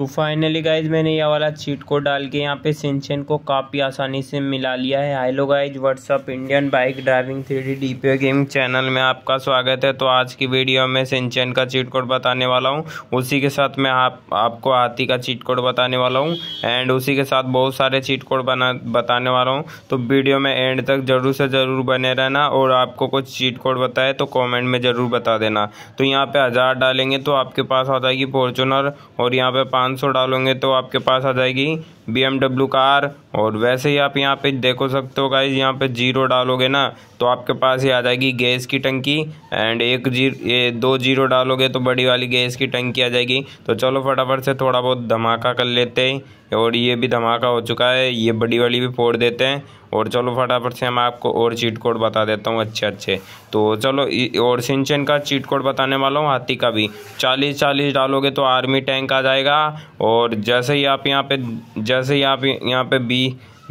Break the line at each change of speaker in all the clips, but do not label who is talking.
तो finally guys मैंने यह वाला चीट को डाल के यहाँ पे सिंचन को काफ़ी आसानी से मिला लिया है hello guys what's up Indian bike driving three D D P channel में आपका स्वागत है तो आज की वीडियो में सिंचन का चीट कोड बताने वाला हूँ उसी के साथ मैं आप आपको हाथी का चीट कोड बताने वाला हूँ एंड उसी के साथ बहुत सारे चीट कोड बना बताने वाला हूँ तो वीडियो में एंड तक ज़रूर से ज़रूर बने रहना और आपको कुछ चीट कोड बताए तो कॉमेंट में ज़रूर बता देना तो यहाँ पर हज़ार डालेंगे तो आपके पास आ जाएगी फॉर्चुनर और यहाँ पर पाँच सौ डालोगे तो आपके पास आ जाएगी बी कार और वैसे ही आप यहाँ पे देखो सकते हो गाइज यहाँ पे जीरो डालोगे ना तो आपके पास ही आ जाएगी गैस की टंकी एंड एक जीर, ये दो जीरो डालोगे तो बड़ी वाली गैस की टंकी आ जाएगी तो चलो फटाफट से थोड़ा बहुत धमाका कर लेते हैं और ये भी धमाका हो चुका है ये बड़ी वाली भी फोड़ देते हैं और चलो फटाफट से मैं आपको और चीट कोड बता देता हूँ अच्छे अच्छे तो चलो और सिंचन का चीट कोड बताने वाला हूँ हाथी का भी चालीस चालीस डालोगे तो आर्मी टैंक आ जाएगा और जैसे ही आप यहाँ पे जैसे ही आप यहाँ पे बी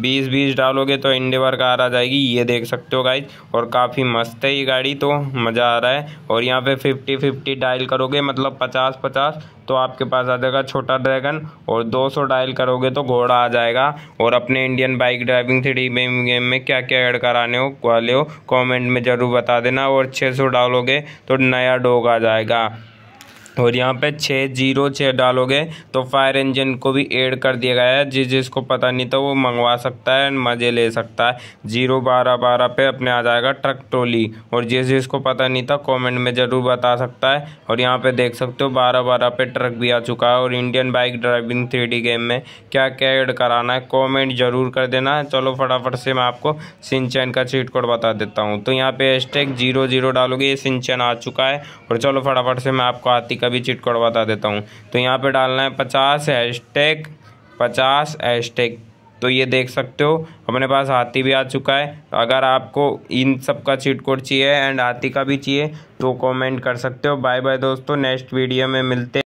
बीस बीस डालोगे तो इंडिवर कार आ जाएगी ये देख सकते हो गाइज और काफ़ी मस्त है ये गाड़ी तो मज़ा आ रहा है और यहाँ पे फिफ्टी फिफ्टी डायल करोगे मतलब पचास पचास तो आपके पास आ जाएगा छोटा ड्रैगन और दो सौ डायल करोगे तो घोड़ा आ जाएगा और अपने Indian bike driving three game game में क्या क्या ऐड कराने हो वाले हो कॉमेंट में ज़रूर बता देना और छः सौ डालोगे तो नया डोग आ जाएगा और यहाँ पे छः जीरो छः डालोगे तो फायर इंजन को भी ऐड कर दिया गया है जिस जिसको पता नहीं था तो वो मंगवा सकता है मज़े ले सकता है जीरो बारह बारह पे अपने आ जाएगा ट्रक ट्रोली और जिस जिसको पता नहीं था तो कमेंट में ज़रूर बता सकता है और यहाँ पे देख सकते हो बारह बारह पे ट्रक भी आ चुका है और Indian bike driving three game में क्या क्या ऐड कराना है कॉमेंट ज़रूर कर देना है चलो फटाफट से मैं आपको सिंचन का चीट कोड बता देता हूँ तो यहाँ पे एस्टेक जीरो जीरो डालोगे ये सिंचन आ चुका है और चलो फटाफट से मैं आपको आती इसका भी चिट कोड बता देता हूँ तो यहाँ पे डालना है पचास हैश टैग पचास हैश टैग तो ये देख सकते हो अपने पास हाथी भी आ चुका है तो अगर आपको इन सब का चिट कोड चाहिए एंड हाथी का भी चाहिए तो कमेंट कर सकते हो बाय बाय दोस्तों नेक्स्ट वीडियो में मिलते